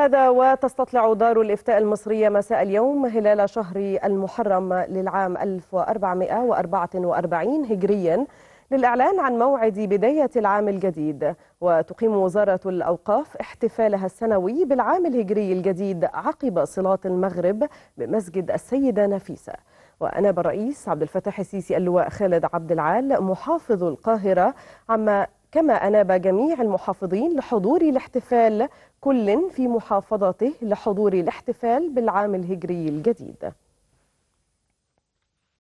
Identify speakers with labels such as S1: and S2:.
S1: هذا وتستطلع دار الإفتاء المصرية مساء اليوم هلال شهر المحرم للعام 1444 هجريا للإعلان عن موعد بداية العام الجديد وتقيم وزارة الأوقاف احتفالها السنوي بالعام الهجري الجديد عقب صلاة المغرب بمسجد السيدة نفيسة وأناب الرئيس عبد الفتاح السيسي اللواء خالد عبد العال محافظ القاهرة عما كما أناب جميع المحافظين لحضور الاحتفال كل في محافظته لحضور الاحتفال بالعام الهجري الجديد